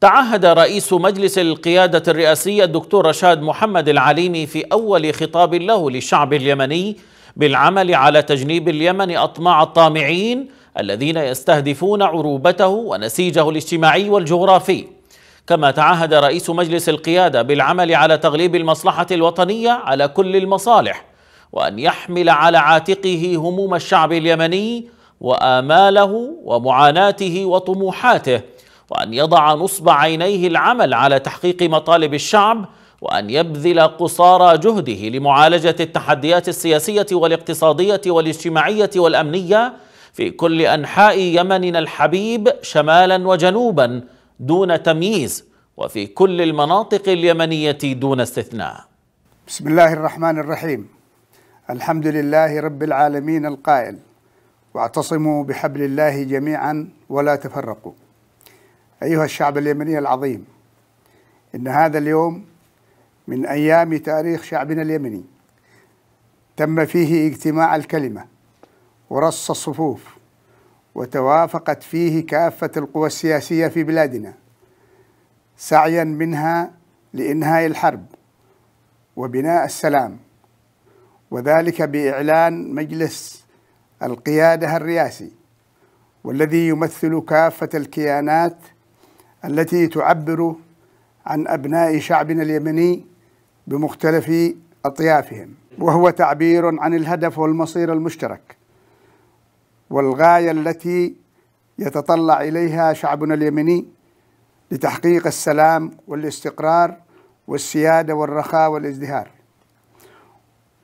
تعهد رئيس مجلس القيادة الرئاسية الدكتور رشاد محمد العليمي في أول خطاب له للشعب اليمني بالعمل على تجنيب اليمن أطماع الطامعين الذين يستهدفون عروبته ونسيجه الاجتماعي والجغرافي كما تعهد رئيس مجلس القيادة بالعمل على تغليب المصلحة الوطنية على كل المصالح وأن يحمل على عاتقه هموم الشعب اليمني وآماله ومعاناته وطموحاته وأن يضع نصب عينيه العمل على تحقيق مطالب الشعب وأن يبذل قصارى جهده لمعالجة التحديات السياسية والاقتصادية والاجتماعية والأمنية في كل أنحاء يمننا الحبيب شمالا وجنوبا دون تمييز وفي كل المناطق اليمنية دون استثناء بسم الله الرحمن الرحيم الحمد لله رب العالمين القائل واعتصموا بحبل الله جميعا ولا تفرقوا أيها الشعب اليمني العظيم إن هذا اليوم من أيام تاريخ شعبنا اليمني تم فيه اجتماع الكلمة ورص الصفوف وتوافقت فيه كافة القوى السياسية في بلادنا سعيا منها لإنهاء الحرب وبناء السلام وذلك بإعلان مجلس القيادة الرئاسي والذي يمثل كافة الكيانات التي تعبر عن أبناء شعبنا اليمني بمختلف أطيافهم وهو تعبير عن الهدف والمصير المشترك والغاية التي يتطلع إليها شعبنا اليمني لتحقيق السلام والاستقرار والسيادة والرخاء والازدهار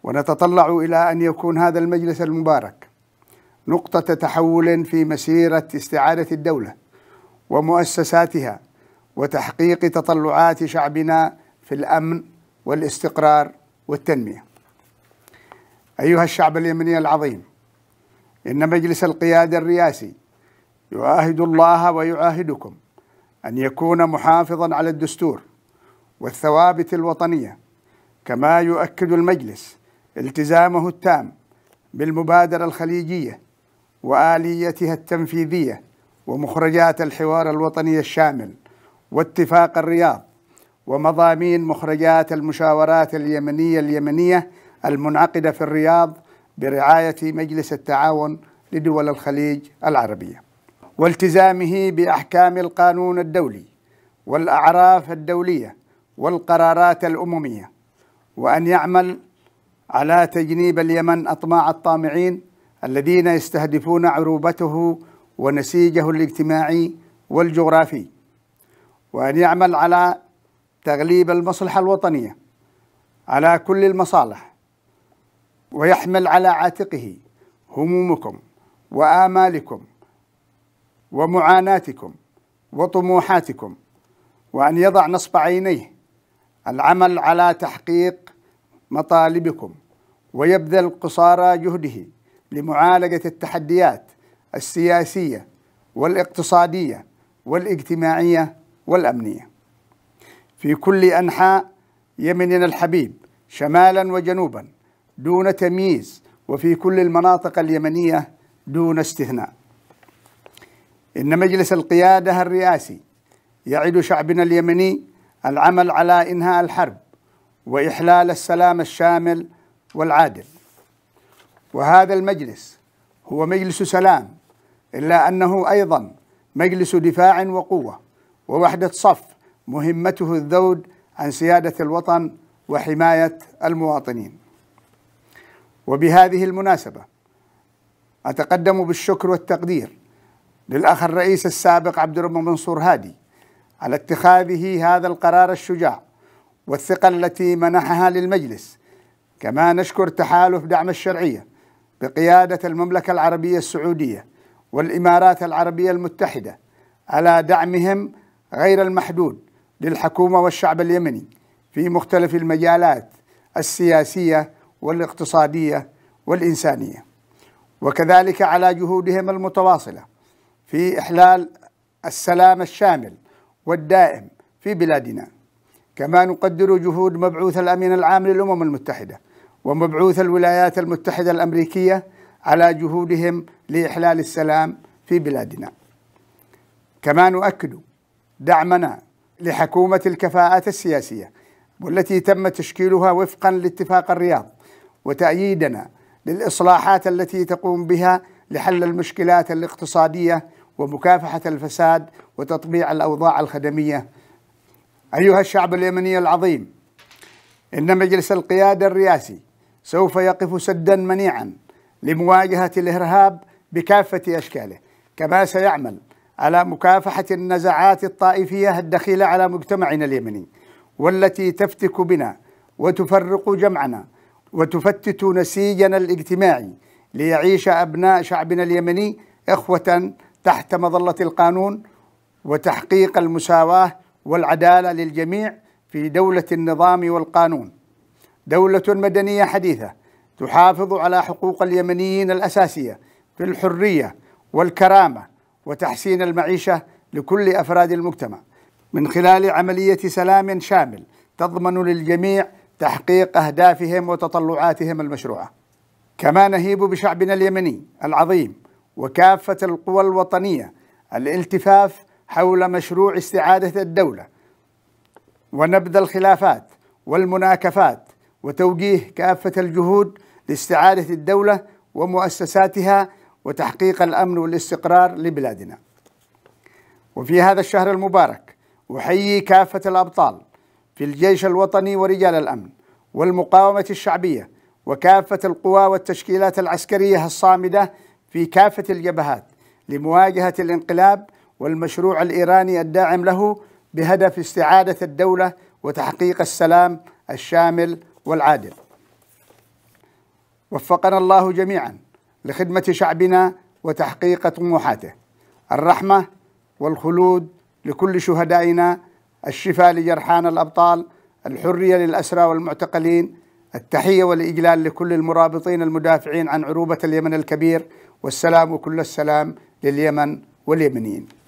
ونتطلع إلى أن يكون هذا المجلس المبارك نقطة تحول في مسيرة استعادة الدولة ومؤسساتها وتحقيق تطلعات شعبنا في الامن والاستقرار والتنميه. ايها الشعب اليمني العظيم ان مجلس القياده الرئاسي يعاهد الله ويعاهدكم ان يكون محافظا على الدستور والثوابت الوطنيه كما يؤكد المجلس التزامه التام بالمبادره الخليجيه واليتها التنفيذيه ومخرجات الحوار الوطني الشامل واتفاق الرياض ومضامين مخرجات المشاورات اليمنية اليمنية المنعقدة في الرياض برعاية مجلس التعاون لدول الخليج العربية والتزامه بأحكام القانون الدولي والأعراف الدولية والقرارات الأممية وأن يعمل على تجنيب اليمن أطماع الطامعين الذين يستهدفون عروبته ونسيجه الاجتماعي والجغرافي وأن يعمل على تغليب المصلحة الوطنية على كل المصالح ويحمل على عاتقه همومكم وآمالكم ومعاناتكم وطموحاتكم وأن يضع نصب عينيه العمل على تحقيق مطالبكم ويبذل قصارى جهده لمعالجة التحديات السياسية والاقتصادية والاجتماعية والأمنية في كل أنحاء يمننا الحبيب شمالا وجنوبا دون تمييز وفي كل المناطق اليمنية دون استثناء إن مجلس القيادة الرئاسي يعد شعبنا اليمني العمل على إنهاء الحرب وإحلال السلام الشامل والعادل وهذا المجلس هو مجلس سلام إلا أنه أيضا مجلس دفاع وقوة ووحدة صف مهمته الذود عن سيادة الوطن وحماية المواطنين وبهذه المناسبة أتقدم بالشكر والتقدير للأخ الرئيس السابق عبد الرب منصور هادي على اتخاذه هذا القرار الشجاع والثقة التي منحها للمجلس كما نشكر تحالف دعم الشرعية بقيادة المملكة العربية السعودية والإمارات العربية المتحدة على دعمهم غير المحدود للحكومة والشعب اليمني في مختلف المجالات السياسية والاقتصادية والإنسانية وكذلك على جهودهم المتواصلة في إحلال السلام الشامل والدائم في بلادنا كما نقدر جهود مبعوث الأمين العام للأمم المتحدة ومبعوث الولايات المتحدة الأمريكية على جهودهم لإحلال السلام في بلادنا كما نؤكد دعمنا لحكومة الكفاءات السياسية والتي تم تشكيلها وفقا لاتفاق الرياض وتأييدنا للإصلاحات التي تقوم بها لحل المشكلات الاقتصادية ومكافحة الفساد وتطبيع الأوضاع الخدمية أيها الشعب اليمني العظيم إن مجلس القيادة الرئاسي سوف يقف سدا منيعا لمواجهة الإرهاب بكافة أشكاله كما سيعمل على مكافحة النزعات الطائفية الدخيلة على مجتمعنا اليمني والتي تفتك بنا وتفرق جمعنا وتفتت نسيجنا الاجتماعي ليعيش أبناء شعبنا اليمني إخوة تحت مظلة القانون وتحقيق المساواة والعدالة للجميع في دولة النظام والقانون دولة مدنية حديثة تحافظ على حقوق اليمنيين الأساسية في الحرية والكرامة وتحسين المعيشة لكل أفراد المجتمع من خلال عملية سلام شامل تضمن للجميع تحقيق أهدافهم وتطلعاتهم المشروعة كما نهيب بشعبنا اليمني العظيم وكافة القوى الوطنية الالتفاف حول مشروع استعادة الدولة ونبذ الخلافات والمناكفات وتوجيه كافة الجهود لاستعادة الدولة ومؤسساتها وتحقيق الأمن والاستقرار لبلادنا وفي هذا الشهر المبارك أحيي كافة الأبطال في الجيش الوطني ورجال الأمن والمقاومة الشعبية وكافة القوى والتشكيلات العسكرية الصامدة في كافة الجبهات لمواجهة الانقلاب والمشروع الإيراني الداعم له بهدف استعادة الدولة وتحقيق السلام الشامل والعادل وفقنا الله جميعا لخدمة شعبنا وتحقيق طموحاته الرحمة والخلود لكل شهدائنا الشفاء لجرحان الأبطال الحرية للأسرى والمعتقلين التحية والإجلال لكل المرابطين المدافعين عن عروبة اليمن الكبير والسلام كل السلام لليمن واليمنيين